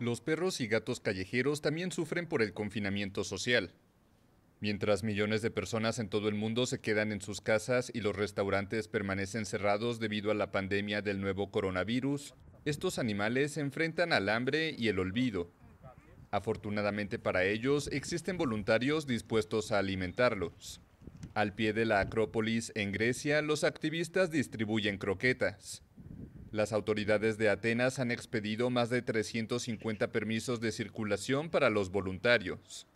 Los perros y gatos callejeros también sufren por el confinamiento social. Mientras millones de personas en todo el mundo se quedan en sus casas y los restaurantes permanecen cerrados debido a la pandemia del nuevo coronavirus, estos animales se enfrentan al hambre y el olvido. Afortunadamente para ellos, existen voluntarios dispuestos a alimentarlos. Al pie de la Acrópolis en Grecia, los activistas distribuyen croquetas. Las autoridades de Atenas han expedido más de 350 permisos de circulación para los voluntarios.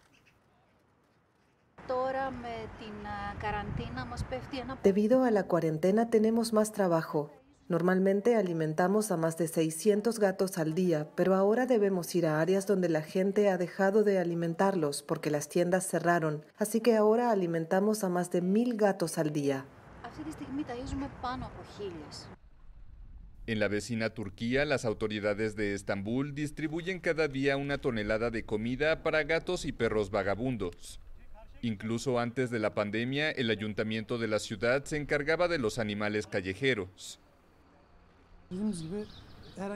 Debido a la cuarentena tenemos más trabajo. Normalmente alimentamos a más de 600 gatos al día, pero ahora debemos ir a áreas donde la gente ha dejado de alimentarlos porque las tiendas cerraron, así que ahora alimentamos a más de 1.000 gatos al día. En la vecina Turquía, las autoridades de Estambul distribuyen cada día una tonelada de comida para gatos y perros vagabundos. Incluso antes de la pandemia, el ayuntamiento de la ciudad se encargaba de los animales callejeros.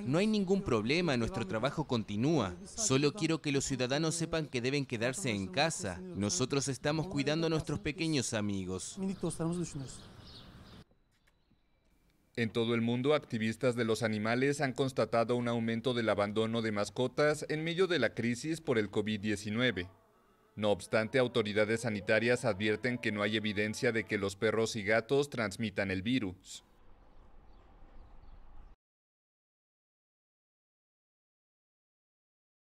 No hay ningún problema, nuestro trabajo continúa. Solo quiero que los ciudadanos sepan que deben quedarse en casa. Nosotros estamos cuidando a nuestros pequeños amigos. En todo el mundo, activistas de los animales han constatado un aumento del abandono de mascotas en medio de la crisis por el COVID-19. No obstante, autoridades sanitarias advierten que no hay evidencia de que los perros y gatos transmitan el virus.